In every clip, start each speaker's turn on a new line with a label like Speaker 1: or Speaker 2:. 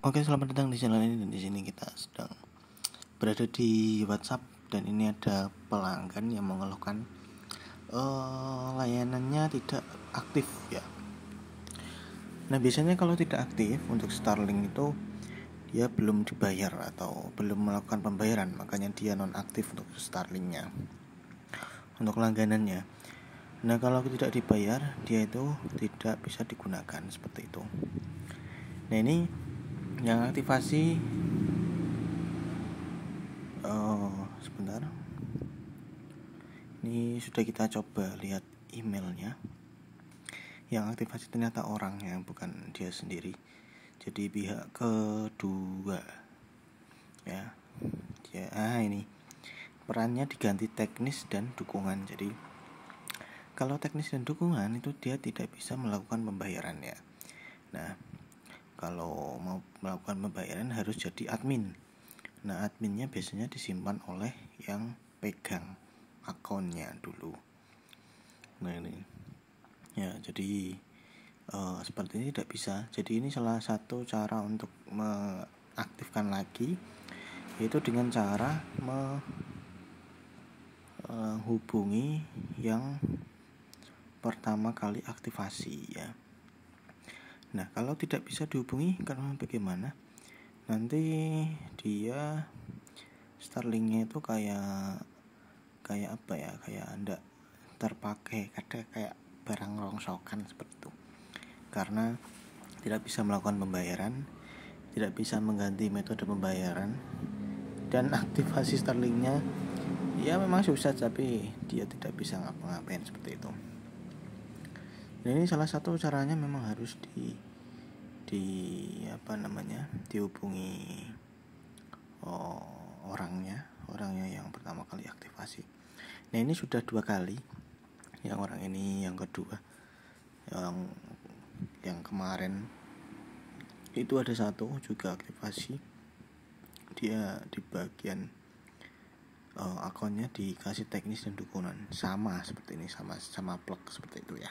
Speaker 1: Oke, selamat datang di channel ini dan di sini kita sedang berada di WhatsApp dan ini ada pelanggan yang mengeluhkan uh, layanannya tidak aktif ya. Nah, biasanya kalau tidak aktif untuk Starlink itu dia belum dibayar atau belum melakukan pembayaran, makanya dia nonaktif untuk Starlinknya. Untuk langganannya. Nah, kalau tidak dibayar, dia itu tidak bisa digunakan seperti itu. Nah, ini yang aktivasi oh sebentar ini sudah kita coba lihat emailnya yang aktivasi ternyata orang orangnya bukan dia sendiri jadi pihak kedua ya ya ah ini perannya diganti teknis dan dukungan jadi kalau teknis dan dukungan itu dia tidak bisa melakukan pembayaran ya nah kalau mau melakukan pembayaran harus jadi admin nah adminnya biasanya disimpan oleh yang pegang akunnya dulu nah ini ya jadi uh, seperti ini tidak bisa jadi ini salah satu cara untuk mengaktifkan lagi yaitu dengan cara menghubungi eh, menghubungi yang pertama kali aktivasi ya Nah, kalau tidak bisa dihubungi karena bagaimana? Nanti dia Starlinknya itu kayak kayak apa ya? Kayak anda terpakai, kadang kayak barang rongsokan seperti itu. Karena tidak bisa melakukan pembayaran, tidak bisa mengganti metode pembayaran, dan aktivasi Starlinknya ya memang susah tapi dia tidak bisa ngapa-ngapain seperti itu ini salah satu caranya memang harus di di apa namanya dihubungi oh, orangnya orangnya yang pertama kali aktivasi nah ini sudah dua kali yang orang ini yang kedua yang yang kemarin itu ada satu juga aktivasi dia di bagian uh, akunnya dikasih teknis dan dukungan sama seperti ini sama sama plek seperti itu ya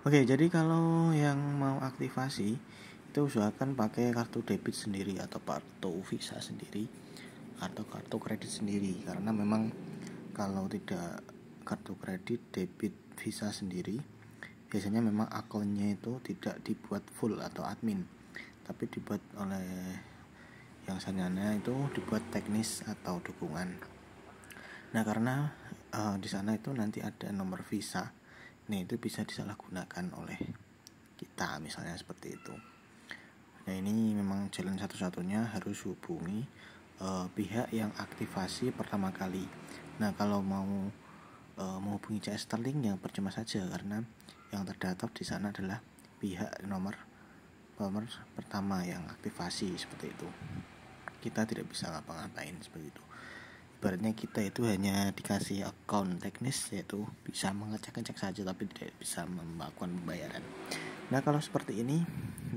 Speaker 1: Oke, jadi kalau yang mau aktivasi itu usahakan pakai kartu debit sendiri atau kartu Visa sendiri atau kartu kredit sendiri karena memang kalau tidak kartu kredit debit Visa sendiri biasanya memang akunnya itu tidak dibuat full atau admin tapi dibuat oleh yang sananya itu dibuat teknis atau dukungan. Nah, karena uh, di sana itu nanti ada nomor Visa nah itu bisa disalahgunakan oleh kita misalnya seperti itu nah ini memang jalan satu-satunya harus hubungi uh, pihak yang aktivasi pertama kali nah kalau mau uh, menghubungi CS Sterling yang percuma saja karena yang terdaftar di sana adalah pihak nomor nomor pertama yang aktivasi seperti itu kita tidak bisa ngapa-ngapain seperti itu ibaratnya kita itu hanya dikasih account teknis yaitu bisa mengecek-ngecek saja tapi tidak bisa melakukan pembayaran nah kalau seperti ini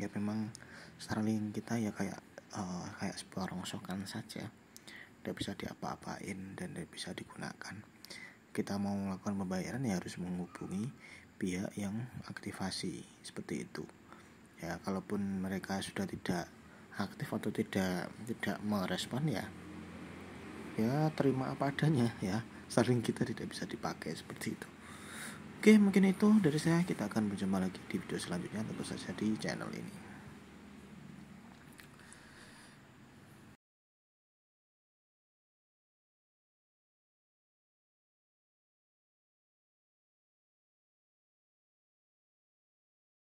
Speaker 1: ya memang Starlink kita ya kayak uh, kayak sebuah rongsokan saja tidak bisa diapa-apain dan tidak bisa digunakan kita mau melakukan pembayaran ya harus menghubungi pihak yang aktivasi seperti itu ya kalaupun mereka sudah tidak aktif atau tidak tidak merespon ya ya terima apa adanya ya sering kita tidak bisa dipakai seperti itu oke mungkin itu dari saya kita akan berjumpa lagi di video selanjutnya tentu saja di channel ini